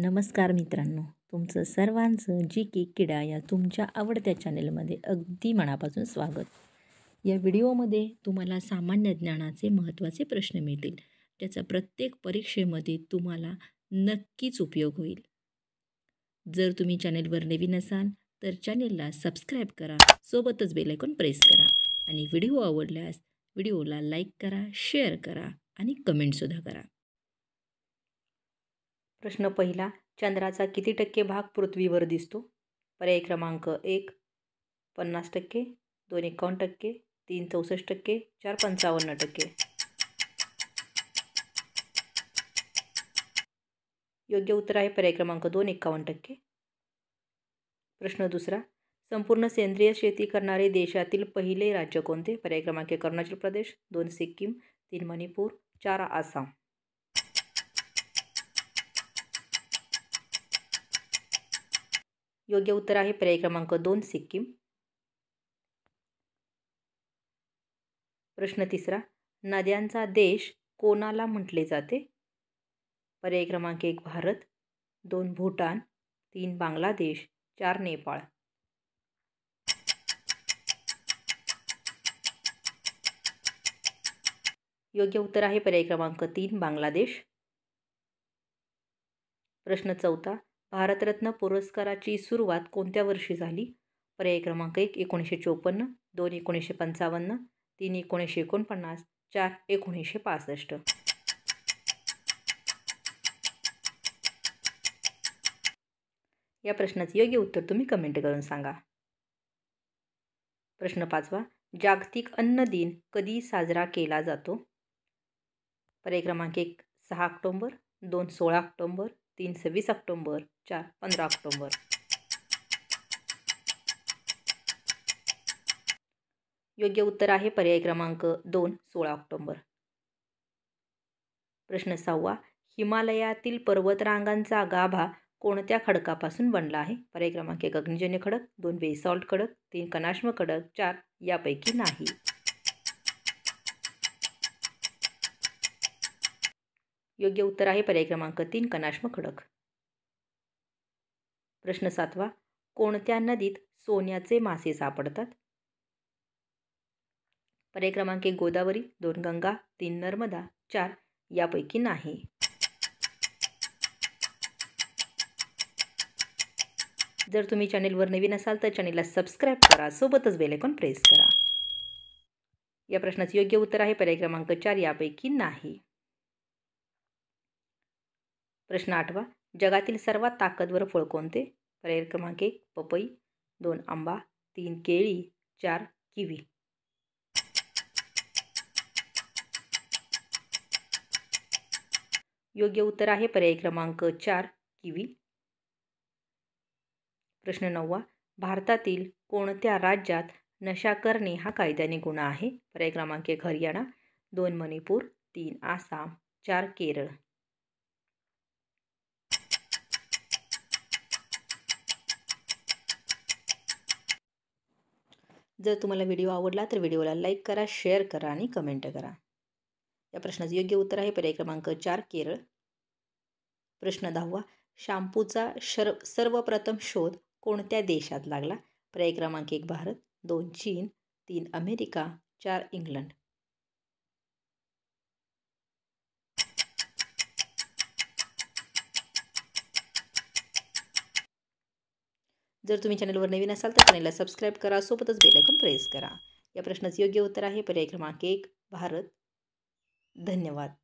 नमस्कार मित्रांनो तुमचं सर्वांचं जी के किडा या तुमच्या आवडत्या चॅनेलमध्ये अगदी मनापासून स्वागत या व्हिडिओमध्ये तुम्हाला सामान्य ज्ञानाचे महत्त्वाचे प्रश्न मिळतील त्याचा प्रत्येक परीक्षेमध्ये तुम्हाला नक्कीच उपयोग होईल जर तुम्ही चॅनेलवर नवीन असाल तर चॅनेलला सबस्क्राईब करा सोबतच बेलायकॉन प्रेस करा आणि व्हिडिओ आवडल्यास व्हिडिओला लाईक करा शेअर करा आणि कमेंटसुद्धा करा प्रश्न पहिला चंद्राचा किती टक्के भाग पृथ्वीवर दिसतो पर्याय क्रमांक एक पन्नास टक्के दोन एकावन्न टक्के तीन चौसष्ट टक्के चार पंचावन्न टक्के योग्य उत्तर आहे पर्याय क्रमांक दोन एक्कावन्न टक्के प्रश्न दुसरा संपूर्ण सेंद्रिय शेती करणारे देशातील पहिले राज्य कोणते पर्याय क्रमांक अरुणाचल प्रदेश दोन सिक्कीम तीन मणिपूर चार आसाम योग्य उत्तर आहे पर्याय क्रमांक दोन सिक्कीम प्रश्न तिसरा नद्यांचा देश कोणाला म्हटले जाते पर्याय क्रमांक एक भारत दोन भूटान तीन बांगलादेश चार नेपाळ योग्य उत्तर आहे पर्याय क्रमांक तीन बांगलादेश प्रश्न चौथा भारतरत्न पुरस्काराची सुरुवात कोणत्या वर्षी झाली पर्याय क्रमांक एक एकोणीसशे चोपन्न दोन एकोणीसशे पंचावन्न तीन एकोणीसशे एकोणपन्नास चार एकोणीसशे पासष्ट या प्रश्नाचं योग्य उत्तर तुम्ही कमेंट करून सांगा प्रश्न पाचवा जागतिक अन्न दिन कधी साजरा केला जातो पर्याय क्रमांक एक सहा ऑक्टोंबर दोन सोळा ऑक्टोंबर तीन सव्वीस ऑक्टोंबर चार पंधरा ऑक्टोंबर योग्य उत्तर आहे पर्याय क्रमांक दोन सोळा ऑक्टोंबर प्रश्न सहावा हिमालयातील पर्वतरांगांचा गाभा कोणत्या खडकापासून बनला आहे पर्याय क्रमांक एक अग्निजन्य खडक दोन बेसॉल्ट खडक तीन कनाश्म खडक चार यापैकी नाही योग्य उत्तर आहे पर्याय क्रमांक तीन कनाश्म खडक प्रश्न सातवा कोणत्या नदीत सोन्याचे मासे सापडतात पर्याय क्रमांक एक गोदावरी दोन गंगा तीन नर्मदा चार यापैकी नाही जर तुम्ही चॅनेलवर नवीन असाल तर चॅनेलला सबस्क्राईब करा सोबतच बेलेकॉन प्रेस करा या प्रश्नाचं योग्य उत्तर आहे पर्याय क्रमांक चार यापैकी नाही प्रश्न आठवा जगातील सर्वात ताकदवर फळ कोणते पर्याय क्रमांक एक पपई दोन आंबा तीन केळी चार किवी योग्य उत्तर आहे पर्याय क्रमांक चार किवी प्रश्न नववा भारतातील कोणत्या राज्यात नशा करणे हा कायद्याने गुन्हा आहे पर्याय क्रमांक एक हरियाणा दोन मणिपूर तीन आसाम चार केरळ जर तुम्हाला व्हिडिओ आवडला तर व्हिडिओला लाईक करा शेअर करा आणि कमेंट करा या प्रश्नाचं योग्य उत्तर आहे पर्याय क्रमांक चार केरळ प्रश्न दहावा शॅम्पूचा शर सर्वप्रथम शोध कोणत्या देशात लागला पर्याय क्रमांक एक भारत दोन चीन तीन अमेरिका चार इंग्लंड जर तुम्ही चॅनलवर नवीन असाल तर चॅनलला सबस्क्राईब करा सोबतच बेलायकन प्रेस करा या प्रश्नाचं योग्य उत्तर आहे पर्याय क्रमांक एक भारत धन्यवाद